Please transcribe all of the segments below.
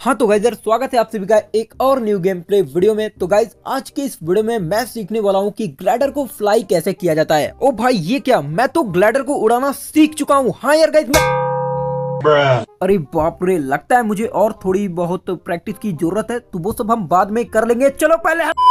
हाँ तो गाइजर स्वागत है आप सभी का एक और न्यू गेम प्ले वीडियो में तो गाइज आज के इस वीडियो में मैं सीखने वाला हूँ कि ग्लाइडर को फ्लाई कैसे किया जाता है ओ भाई ये क्या मैं तो ग्लाइडर को उड़ाना सीख चुका हूँ हाँ यार गाइज मैं अरे बाप रे लगता है मुझे और थोड़ी बहुत प्रैक्टिस की जरूरत है तो वो सब हम बाद में कर लेंगे चलो पहले हाँ।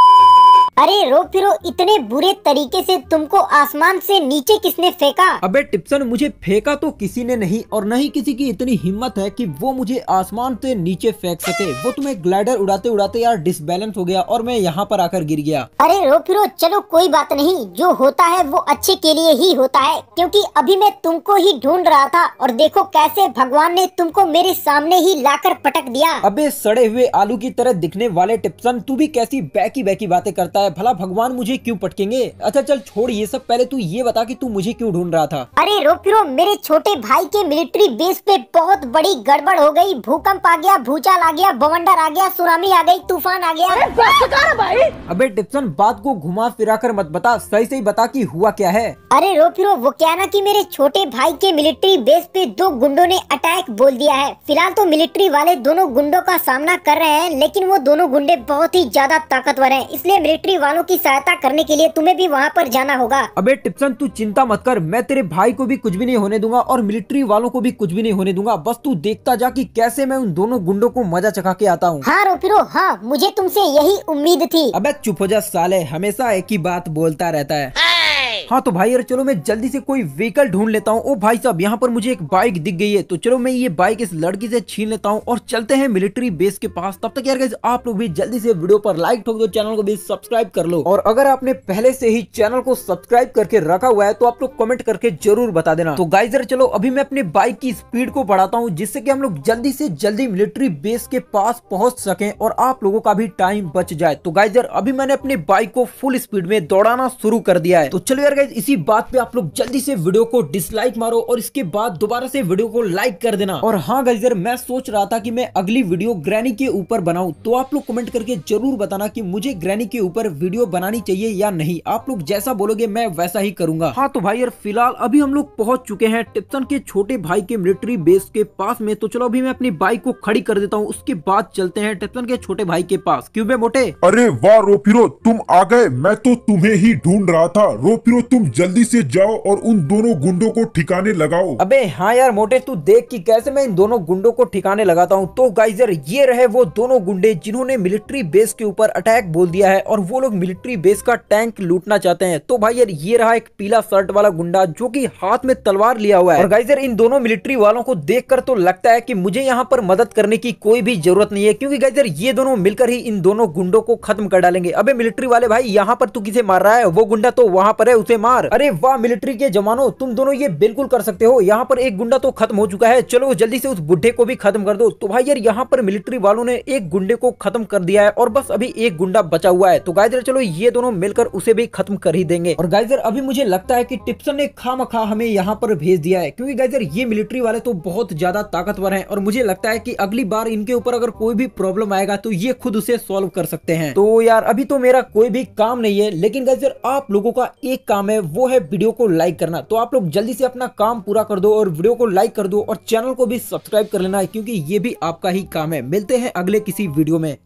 अरे रो फिरो इतने बुरे तरीके से तुमको आसमान से नीचे किसने फेंका अबे टिप्सन मुझे फेंका तो किसी ने नहीं और न ही किसी की इतनी हिम्मत है कि वो मुझे आसमान से नीचे फेंक सके वो तुम्हें ग्लाइडर उड़ाते उड़ाते यार डिसबैलेंस हो गया और मैं यहाँ पर आकर गिर गया अरे रो फिरो चलो कोई बात नहीं जो होता है वो अच्छे के लिए ही होता है क्यूँकी अभी मैं तुमको ही ढूंढ रहा था और देखो कैसे भगवान ने तुमको मेरे सामने ही ला पटक दिया अबे सड़े हुए आलू की तरह दिखने वाले टिप्सन तू भी कैसी बैकी बैकी बातें करता है है भला भगवान मुझे क्यों पटकेंगे अच्छा चल छोड़ ये सब पहले तू ये बता कि तू मुझे क्यों ढूंढ रहा था अरे रोपिरो मेरे छोटे भाई के मिलिट्री बेस पे बहुत बड़ी गड़बड़ हो गई भूकंप आ गया भूचाल आ गया बवंडर आ गया सुनामी आ गई तूफान आ गया अरे भाई अबे टिप्सन बात को घुमा फिरा कर मत बता सही सही बता की हुआ क्या है अरे रोपिरो वो क्या ना की मेरे छोटे भाई के मिलिट्री बेस पे दो गुंडो ने अटैक बोल दिया है फिलहाल तो मिलिट्री वाले दोनों गुंडों का सामना कर रहे हैं लेकिन वो दोनों गुंडे बहुत ही ज्यादा ताकतवर है इसलिए मिलिट्री मुश्किल वालों की सहायता करने के लिए तुम्हें भी वहाँ पर जाना होगा अबे टिप्सन तू चिंता मत कर मैं तेरे भाई को भी कुछ भी नहीं होने दूंगा और मिलिट्री वालों को भी कुछ भी नहीं होने दूंगा बस तू देखता जा कि कैसे मैं उन दोनों गुंडों को मजा चखा के आता हूँ हाँ रोपिरो हाँ मुझे तुमसे यही उम्मीद थी अब चुप हो जा साले हमेशा एक ही बात बोलता रहता है हाँ तो भाई यार चलो मैं जल्दी से कोई व्हीकल ढूंढ लेता हूँ ओ भाई साहब यहाँ पर मुझे एक बाइक दिख गई है तो चलो मैं ये बाइक इस लड़की से छीन लेता हूँ और चलते हैं मिलिट्री बेस के पास तब तक यार आप लोग भी जल्दी से वीडियो पर लाइक ठोक दो चैनल को भी सब्सक्राइब कर लो और अगर आपने पहले से ही चैनल को सब्सक्राइब करके रखा हुआ है तो आप लोग कमेंट करके जरूर बता देना तो गाइजर चलो अभी मैं अपने बाइक की स्पीड को बढ़ाता हूँ जिससे की हम लोग जल्दी से जल्दी मिलिट्री बेस के पास पहुंच सके और आप लोगों का भी टाइम बच जाए तो गाइजर अभी मैंने अपने बाइक को फुल स्पीड में दौड़ाना शुरू कर दिया है तो चलो यार गाइज इसी बात पे आप लोग जल्दी से वीडियो को डिसलाइक मारो और इसके बाद दोबारा से वीडियो को लाइक कर देना और हाँ गाइज यार मैं सोच रहा था कि मैं अगली वीडियो ग्रैनी के ऊपर बनाऊं तो आप लोग कमेंट करके जरूर बताना कि मुझे ग्रैनी के ऊपर वीडियो बनानी चाहिए या नहीं आप लोग जैसा बोलोगे मैं वैसा ही करूंगा हाँ तो भाई यार फिलहाल अभी हम लोग पहुंच चुके हैं टिप्सन के छोटे भाई के मिलिट्री बेस के पास में तो चलो अभी मैं अपनी बाइक को खड़ी कर देता हूँ उसके बाद चलते हैं टिप्सन के छोटे भाई के पास क्यूबे मोटे अरे वाह रोपिरो तुम आ गए मैं तो तुम्हें ही ढूंढ रहा था रोपिरो तुम जल्दी से जाओ और उन दोनों गुंडों को ठिकाने लगाओ अबे हाँ यार मोटे तू देख कि कैसे मैं इन दोनों गुंडों को ठिकाने लगाता हूँ तो गाइजर ये रहे वो दोनों गुंडे जिन्होंने मिलिट्री बेस के ऊपर अटैक बोल दिया है और वो लोग मिलिट्री बेस का टैंक लूटना चाहते हैं तो भाई यार ये रहा एक पीला शर्ट वाला गुंडा जो की हाथ में तलवार लिया हुआ है और गाइजर इन दोनों मिलिट्री वालों को देख तो लगता है की मुझे यहाँ पर मदद करने की कोई भी जरूरत नहीं है क्यूँकी गाइजर ये दोनों मिलकर ही इन दोनों गुंडों को खत्म कर डालेंगे अबे मिलिट्री वाले भाई यहाँ पर तू किसे मार रहा है वो गुंडा तो वहाँ पर है उसे मुझे मार अरे वाह मिलिट्री के जवानों तुम दोनों ये बिल्कुल कर सकते हो यहाँ पर एक गुंडा तो खत्म हो चुका है चलो जल्दी से उस बुढ़े को भी खत्म कर दो तो भाई यार यहाँ पर मिलिट्री वालों ने एक गुंडे को खत्म कर दिया है और बस अभी एक गुंडा बचा हुआ है तो गायजर चलो ये दोनों मिलकर उसे भी खत्म कर ही देंगे और गायजर अभी मुझे लगता है की टिप्सन ने खाम खा हमें यहाँ पर भेज दिया है क्यूँकी गायजर ये मिलिट्री वाले तो बहुत ज्यादा ताकतवर है और मुझे लगता है की अगली बार इनके ऊपर अगर कोई भी प्रॉब्लम आएगा तो ये खुद उसे सोल्व कर सकते हैं तो यार अभी तो मेरा कोई भी काम नहीं है लेकिन गाइजर आप लोगों का एक काम काम है वो है वीडियो को लाइक करना तो आप लोग जल्दी से अपना काम पूरा कर दो और वीडियो को लाइक कर दो और चैनल को भी सब्सक्राइब कर लेना है क्योंकि ये भी आपका ही काम है मिलते हैं अगले किसी वीडियो में